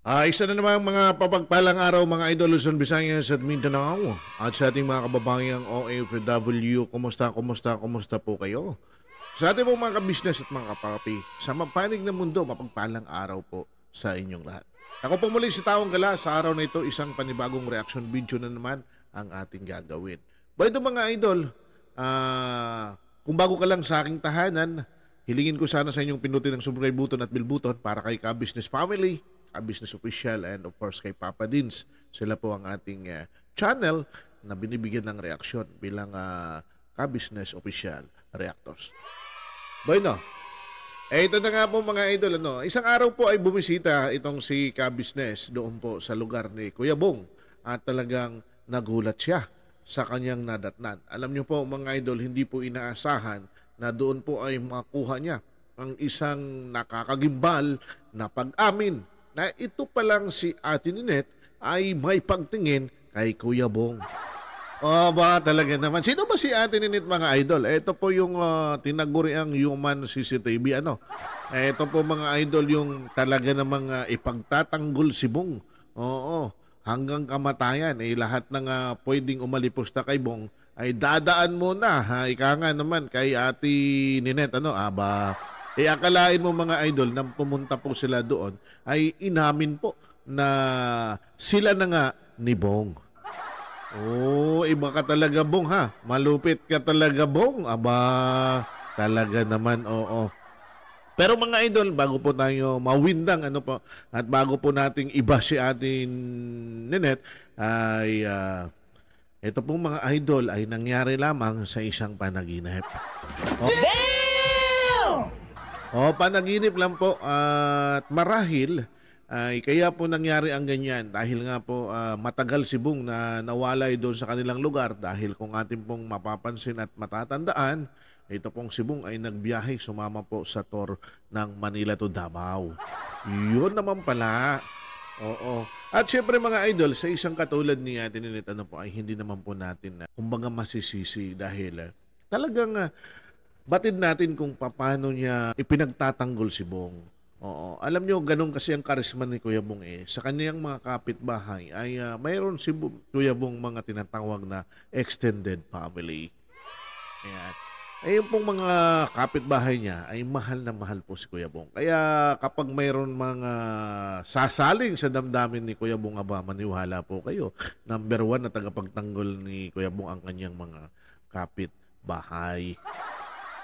Uh, isa na naman mga papagpalang araw mga idol Luzon, Visayas at Mindanao at sa ating mga kababayang OFW. Kumusta, kumusta, kumusta po kayo? Sa ating po mga kabisnes at mga kapapi, sa mapanig na mundo, mapagpalang araw po sa inyong lahat. Ako po muli si Taong Gala. Sa araw na ito, isang panibagong reaction video na naman ang ating gagawin. By the mga idol, uh, kung bago ka lang sa aking tahanan, hilingin ko sana sa inyong pinutin ng subscribe button at bell button para kay ka business family a business official and of course kay Papa Dins. Sila po ang ating uh, channel na binibigyan ng reaksyon bilang uh, ka-business official reactors. Bueno, eh, ito na nga po mga idol. Ano, isang araw po ay bumisita itong si ka-business doon po sa lugar ni Kuya Bong at talagang nagulat siya sa kanyang nadatnan. Alam niyo po mga idol, hindi po inaasahan na doon po ay makuha niya ang isang nakakagimbal na pag-amin na ito palang si Ate Ninette ay may pagtingin kay Kuya Bong. Oh, ba talaga naman. Sino ba si Ate Ninit mga idol? Ito po yung uh, tinaguriang human CCTV ano. Ito po mga idol yung talaga namang uh, ipagtatanggol si Bong. Oo, hanggang kamatayan eh lahat ng uh, pwedeng umalipusta kay Bong ay dadaan muna. Ha, ika nga naman kay Ate Ninet ano, aba eh akalain mo mga idol na pumunta po sila doon ay inamin po na sila na nga ni Bong. Oh, iba ka talaga Bong ha. Malupit ka talaga Bong. Aba, talaga naman oo. Pero mga idol, bago po tayo mawindang ano po at bago po nating iba si atin Ninet ay uh, ito pong mga idol ay nangyari lamang sa isang panaginip. Okay. O, panaginip lang po at marahil ay kaya po nangyari ang ganyan dahil nga po uh, matagal si Bung na nawalay doon sa kanilang lugar dahil kung atin pong mapapansin at matatandaan, ito pong si Bong ay nagbiyahe sumama po sa tour ng Manila to Davao. Yun naman pala. Oo. At siyempre mga idol, sa isang katulad ni Ate Ninit, ano po, ay hindi naman po natin na kumbaga masisisi dahil uh, talagang uh, batid natin kung paano niya ipinagtatanggol si Bong. Oo. Alam nyo, ganun kasi ang karisma ni Kuya Bong eh. Sa kanyang mga kapitbahay ay uh, mayroon si Bong, Kuya Bong mga tinatawag na extended family. Ayan. Ay yung pong mga kapitbahay niya ay mahal na mahal po si Kuya Bong. Kaya kapag mayroon mga sasaling sa damdamin ni Kuya Bong aba, maniwala po kayo. Number one na tagapagtanggol ni Kuya Bong ang kanyang mga kapitbahay.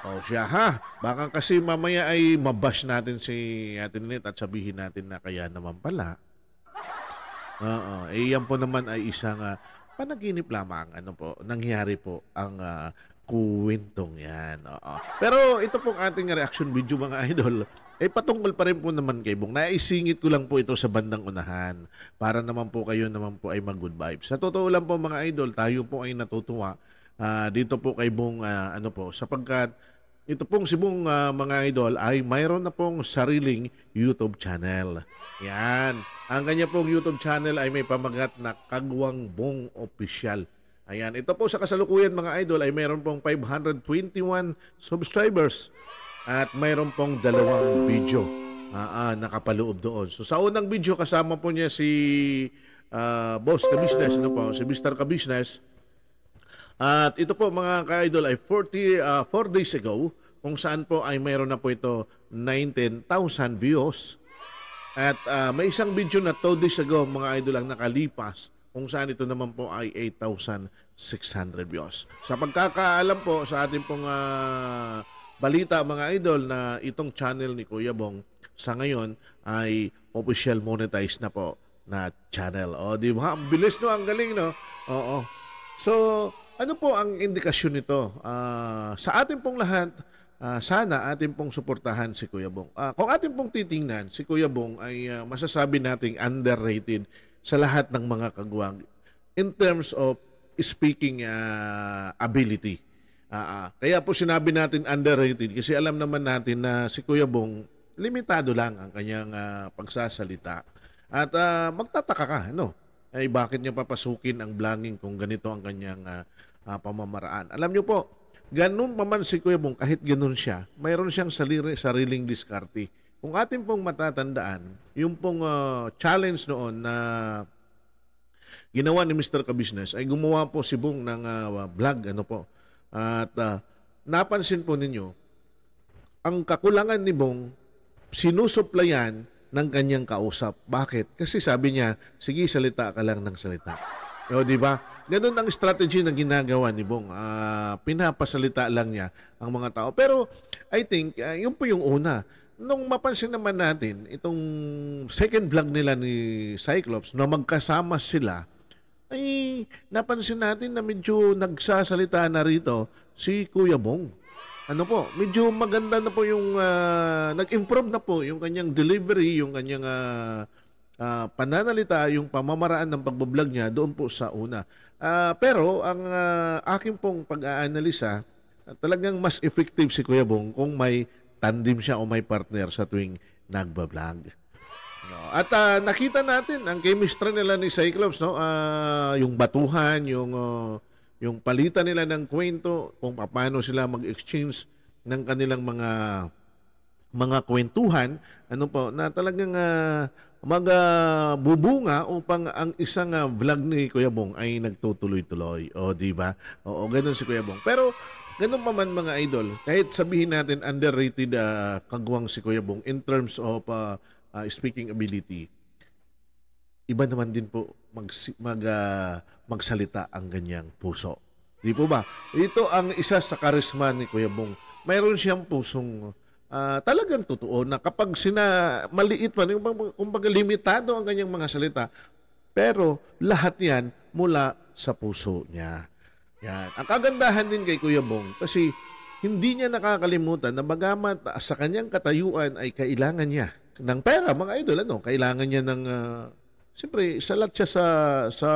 O oh, siya ha, baka kasi mamaya ay mabash natin si Ate Lynette at sabihin natin na kaya naman pala. Oo, eh yan po naman ay isang uh, panaginip lamang ano po, nangyari po ang uh, ah, kuwentong yan. Oo. Pero ito pong ating reaction video mga idol, eh patungkol pa rin po naman kay Bong. Naisingit ko lang po ito sa bandang unahan para naman po kayo naman po ay mag-good vibes. Sa totoo lang po mga idol, tayo po ay natutuwa uh, dito po kay Bong uh, ano po sapagkat ito pong si Bong uh, mga idol ay mayroon na pong sariling YouTube channel. Yan. Ang kanya pong YouTube channel ay may pamagat na Kagwang Bong Official. Ayan. Ito po sa kasalukuyan mga idol ay mayroon pong 521 subscribers at mayroon pong dalawang video uh, uh, nakapaloob doon. So sa unang video kasama po niya si uh, Boss Kabisnes, ano po, si Mr. Kabisnes, at ito po mga ka-idol ay 40, uh, 4 days ago kung saan po ay mayroon na po ito 19,000 views. At uh, may isang video na 2 days ago mga idol ang nakalipas kung saan ito naman po ay 8,600 views. Sa pagkakaalam po sa ating pong uh, balita mga idol na itong channel ni Kuya Bong sa ngayon ay official monetized na po na channel. O di ba? Ang bilis no, ang galing no. Oo. So, ano po ang indikasyon nito? Uh, sa atin pong lahat, uh, sana atin pong suportahan si Kuya Bong. Uh, kung atin pong titingnan, si Kuya Bong ay uh, masasabi nating underrated sa lahat ng mga kagawang in terms of speaking uh, ability. Uh, uh, kaya po sinabi natin underrated kasi alam naman natin na si Kuya Bong limitado lang ang kanyang uh, pagsasalita. At uh, magtataka ka, no? Ay eh, bakit niya papasukin ang vlogging kung ganito ang kanyang uh, uh, pamamaraan. Alam niyo po, ganun pa man si Kuya Bong, kahit ganun siya, mayroon siyang sarili, sariling diskarte. Kung atin pong matatandaan, yung pong uh, challenge noon na ginawa ni Mr. Kabusiness ay gumawa po si Bong ng uh, vlog ano po. At uh, napansin po ninyo, ang kakulangan ni Bong sinusuplayan ng kanyang kausap. Bakit? Kasi sabi niya, sige salita ka lang ng salita. O, oh, di ba? Ganun ang strategy na ginagawa ni Bong. Uh, pinapasalita lang niya ang mga tao. Pero, I think, uh, yun po yung una. Nung mapansin naman natin, itong second vlog nila ni Cyclops, na magkasama sila, ay napansin natin na medyo nagsasalita na rito si Kuya Bong. Ano po, medyo maganda na po yung, uh, nag-improve na po yung kanyang delivery, yung kanyang... Uh, uh, pananalita yung pamamaraan ng pagbablog niya doon po sa una. Uh, pero ang uh, ah, akin pong pag-aanalisa, uh, talagang mas effective si Kuya Bong kung may tandem siya o may partner sa tuwing nagbablog. No. At uh, nakita natin ang chemistry nila ni Cyclops, no? Uh, yung batuhan, yung uh, yung palitan nila ng kwento, kung paano sila mag-exchange ng kanilang mga mga kwentuhan ano po na talagang uh, magbubunga uh, upang ang isang uh, vlog ni Kuya Bong ay nagtutuloy-tuloy. O di ba? Oo, ganoon si Kuya Bong. Pero ganun pa man mga idol, kahit sabihin natin underrated uh, kagwang si Kuya Bong in terms of uh, uh, speaking ability. Iba naman din po mag, mag uh, magsalita ang ganyang puso. Di po ba? Ito ang isa sa karisma ni Kuya Bong. Mayroon siyang pusong uh, talagang totoo na kapag sina maliit man, yung kumbaga limitado ang kanyang mga salita, pero lahat yan mula sa puso niya. Yan. Ang kagandahan din kay Kuya Bong kasi hindi niya nakakalimutan na bagamat sa kanyang katayuan ay kailangan niya ng pera, mga idol, ano? Kailangan niya ng... Uh, Siyempre, salat siya sa, sa,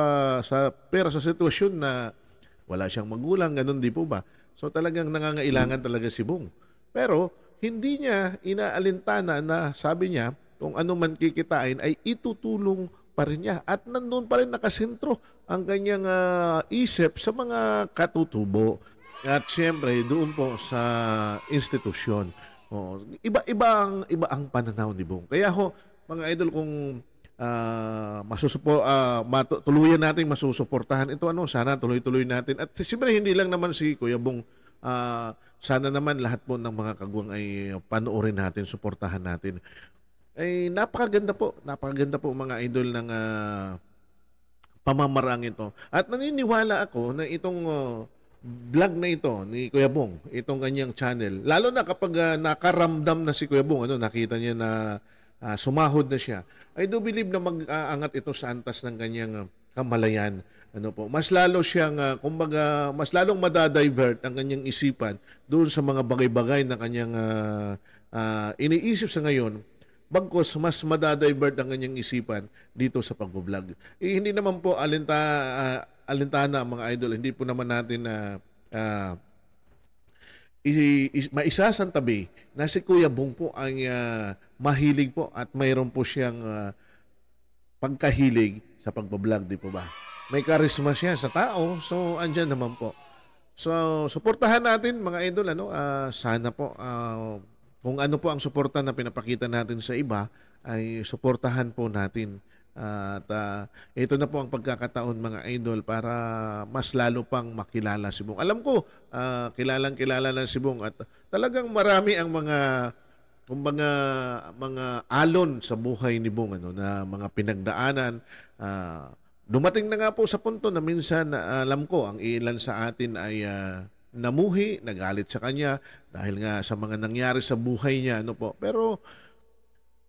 sa pera sa sitwasyon na wala siyang magulang, ganun di po ba? So talagang nangangailangan talaga si Bong. Pero hindi niya inaalintana na sabi niya kung ano man kikitain ay itutulong pa rin niya at nandoon pa rin nakasentro ang kanyang uh, isip sa mga katutubo at siyempre doon po sa institusyon. Oh, iba-ibang iba ang pananaw ni Bong. Kaya ho mga idol kung uh, masusupo uh, ah, matuluyan nating masusuportahan ito ano sana tuloy-tuloy natin at siyempre hindi lang naman si Kuya Bong uh, sana naman lahat po ng mga kagwang ay uh, panoorin natin, suportahan natin. Ay napakaganda po, napakaganda po mga idol ng uh, pamamarang ito. At naniniwala ako na itong uh, vlog na ito ni Kuya Bong, itong kanyang channel, lalo na kapag uh, nakaramdam na si Kuya Bong, ano, nakita niya na uh, sumahod na siya, I do believe na mag-aangat ito sa antas ng kanyang uh, kamalayan ano po, mas lalo siyang, uh, kumbaga, mas lalong madadivert ang kanyang isipan doon sa mga bagay-bagay na kanyang uh, uh, iniisip sa ngayon bagkos mas madadivert ang kanyang isipan dito sa pagbablog. Eh, hindi naman po alinta, uh, alintana mga idol, hindi po naman natin na uh, uh, maisasantabi na si Kuya Bong po ang uh, mahilig po at mayroon po siyang uh, pagkahilig sa pagbo-vlog, di po ba? May karisma siya sa tao. So, andyan naman po. So, suportahan natin mga idol. Ano, uh, sana po uh, kung ano po ang suporta na pinapakita natin sa iba, ay suportahan po natin. Uh, at uh, ito na po ang pagkakataon mga idol para mas lalo pang makilala si Bong. Alam ko, uh, kilalang kilala na si Bong at talagang marami ang mga kung mga mga alon sa buhay ni Bong ano na mga pinagdaanan uh, Dumating na nga po sa punto na minsan uh, alam ko ang ilan sa atin ay uh, namuhi, nagalit sa kanya dahil nga sa mga nangyari sa buhay niya ano po. Pero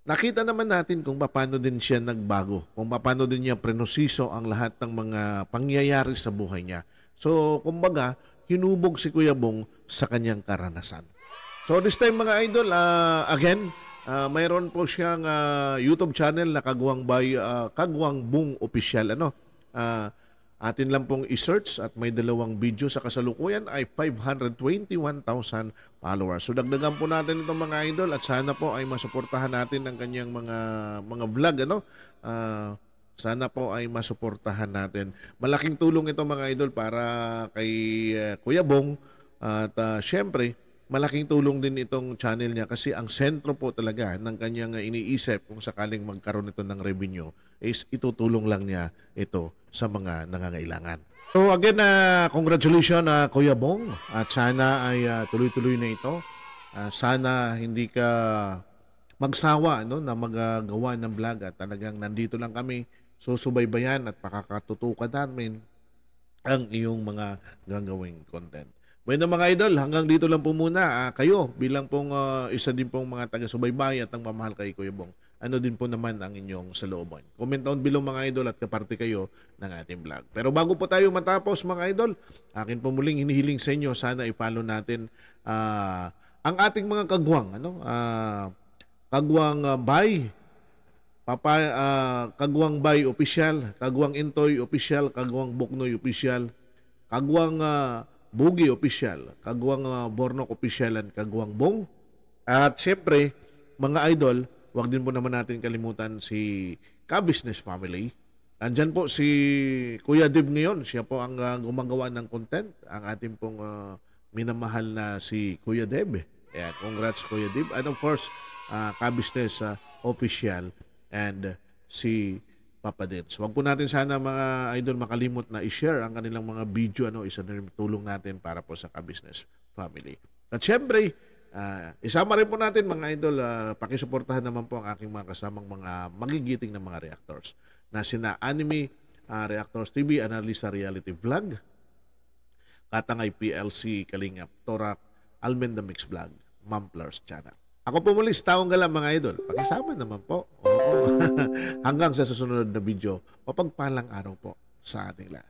nakita naman natin kung paano din siya nagbago, kung paano din niya prenosiso ang lahat ng mga pangyayari sa buhay niya. So, kumbaga, hinubog si Kuya Bong sa kanyang karanasan. So this time mga idol, uh, again, Uh, mayroon po siyang uh, YouTube channel na Kagwang Bay uh, Kagwang Bung Official ano. Uh, atin lang pong i-search at may dalawang video sa kasalukuyan ay 521,000 followers. So dagdagan po natin itong mga idol at sana po ay masuportahan natin ang kanyang mga mga vlog ano. Uh, sana po ay masuportahan natin. Malaking tulong ito mga idol para kay uh, Kuya Bong at uh, syempre malaking tulong din itong channel niya kasi ang sentro po talaga ng kanyang iniisip kung sakaling magkaroon ito ng revenue is itutulong lang niya ito sa mga nangangailangan. So again, uh, congratulations uh, Kuya Bong at sana ay uh, tuloy-tuloy na ito. Uh, sana hindi ka magsawa no, na magagawa ng vlog at talagang nandito lang kami susubaybayan at pakakatutukan namin ang iyong mga gagawing content. Bueno mga idol, hanggang dito lang po muna. Uh, kayo bilang pong uh, isa din pong mga taga-subaybay at ang mamahal kay Kuya Bong, ano din po naman ang inyong salooban. Comment down below mga idol at kaparte kayo ng ating vlog. Pero bago po tayo matapos mga idol, akin po muling hinihiling sa inyo, sana i-follow natin uh, ang ating mga kagwang. Ano? Uh, kagwang uh, bay, Papa, uh, Kagwang Bay Official, Kagwang Intoy Official, Kagwang Buknoy Official, Kagwang uh, Bugi Official, Kagwang uh, Bornok Official at Kagwang Bong. At syempre, mga idol, wag din po naman natin kalimutan si Kabusiness Family. Andyan po si Kuya Dib ngayon. Siya po ang uh, gumagawa ng content. Ang ating pong uh, minamahal na si Kuya Dib. Yeah, congrats Kuya Dib. And of course, uh, ka uh, Official and uh, si Papa Dents. Huwag po natin sana mga idol makalimot na i-share ang kanilang mga video. Ano, isa na tulong natin para po sa ka-business family. At syempre, uh, isama rin po natin mga idol, uh, pakisuportahan naman po ang aking mga kasamang mga magigiting na mga reactors na sina Anime uh, Reactors TV, Analisa Reality Vlog, Katangay PLC, Kalingap, Torak, Almenda Mix Vlog, Mamplars Channel. Ako po muli, Taong Galang mga idol. Pakisama naman po Oo. Hanggang sa susunod na video, mapagpalang araw po sa ating lahat.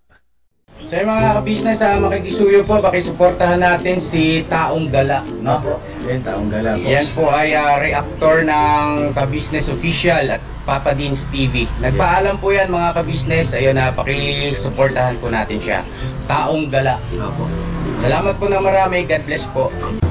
So mga ka-business, ah, makikisuyo po, pakisuportahan natin si Taong Gala, no? Yan, taong gala po. Yan po ay ah, reactor ng ka official at Papa Deans TV. Nagpaalam po yan mga ka-business, ayun na, ah, pakisuportahan po natin siya. Taong Gala. Opo. Salamat po na marami, God bless po.